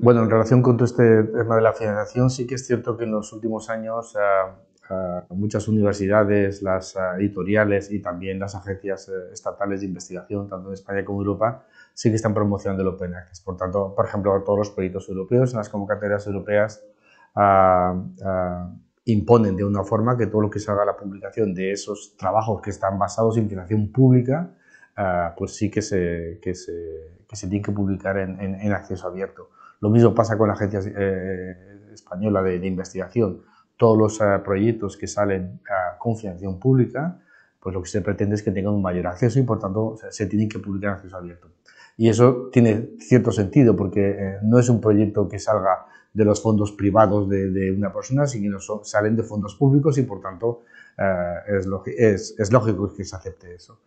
Bueno, en relación con todo este tema de la financiación, sí que es cierto que en los últimos años eh, eh, muchas universidades, las eh, editoriales y también las agencias estatales de investigación, tanto en España como en Europa, sí que están promocionando el Open Access. Por tanto, por ejemplo, todos los proyectos europeos las convocatorias europeas ah, ah, imponen de una forma que todo lo que se haga la publicación de esos trabajos que están basados en financiación pública, ah, pues sí que se, tiene que publicar en acceso abierto. Lo mismo pasa con la Agencia eh, Española de, Investigación. Todos los eh, proyectos que salen a confianza pública, pues lo que se pretende es que tengan un mayor acceso y por tanto se, tienen que publicar en acceso abierto. Y eso tiene cierto sentido porque eh, no es un proyecto que salga de los fondos privados de, una persona, sino salen de fondos públicos y por tanto es lógico que se acepte eso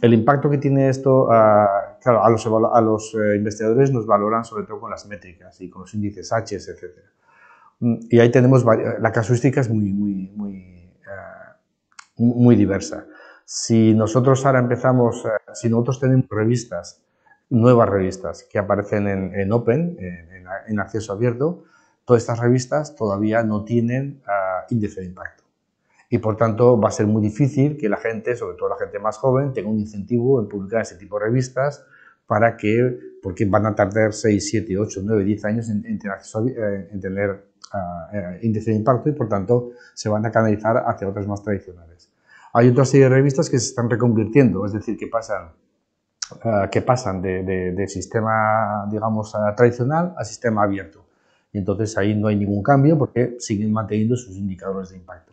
el impacto que tiene esto, ah, claro, a los, eh, investigadores nos valoran sobre todo con las métricas y con los índices H, etc. Mm, y ahí tenemos, la casuística es muy, muy, muy, ah, diversa. Si nosotros ahora empezamos, eh, si nosotros tenemos revistas, nuevas revistas que aparecen en, Open, en, acceso abierto, todas estas revistas todavía no tienen ah, índice de impacto y por tanto va a ser muy difícil que la gente, sobre todo la gente más joven, tenga un incentivo en publicar ese tipo de revistas para que, porque van a tardar 6, 7, 8, 9, 10 años en, en tener, eh, eh, índice de impacto y por tanto se van a canalizar hacia otras más tradicionales. Hay otra serie de revistas que se están reconvirtiendo, es decir, que pasan eh, que pasan de, sistema, digamos, tradicional a sistema abierto. Y entonces ahí no hay ningún cambio porque siguen manteniendo sus indicadores de impacto.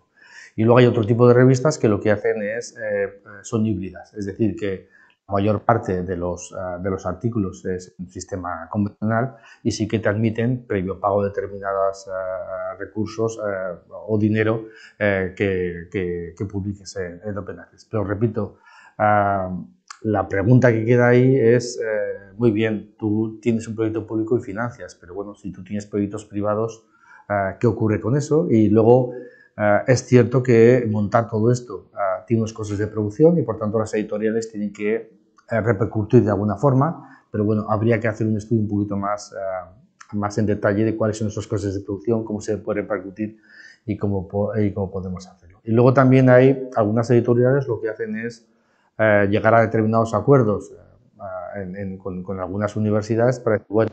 Y luego hay otro tipo de revistas que lo que hacen es, eh, eh, son híbridas, es decir, que la mayor parte de los, eh, de los artículos es un sistema convencional y sí que te admiten, previo pago de determinados recursos o dinero, que, que, publiques en, en, Open Pero repito, la pregunta que queda ahí es, muy bien, tú tienes un proyecto público y financias, pero bueno, si tú tienes proyectos privados, ¿qué ocurre con eso? Y luego Ah, es cierto que montar todo esto ah, tiene unos costes de producción y por tanto las editoriales tienen que eh, repercutir de alguna forma, pero bueno, habría que hacer un estudio un poquito más, ah, más en detalle de cuáles son esos costes de producción, cómo se puede repercutir y cómo, podemos hacerlo. Y luego también hay algunas editoriales lo que hacen es eh, llegar a determinados acuerdos eh, con, algunas universidades para decir, bueno,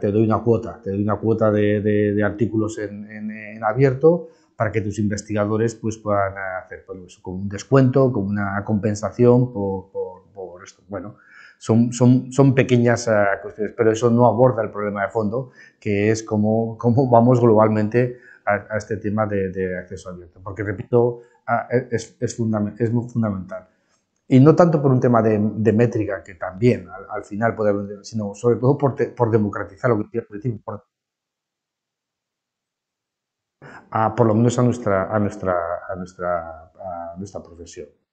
te doy una cuota, te doy una cuota de, artículos en, en abierto, para que tus investigadores pues, puedan hacer todo con un descuento, con una compensación por, por, esto. Bueno, son, son, son pequeñas ah, cuestiones, pero eso no aborda el problema de fondo, que es cómo, cómo vamos globalmente a, este tema de, acceso abierto, porque repito, ah, es, es, es, muy fundamental. Y no tanto por un tema de, métrica, que también al, final puede haber, sino sobre todo por, por democratizar lo que quiero decir, por a, por lo menos a nuestra, a nuestra, a nuestra, a nuestra profesión.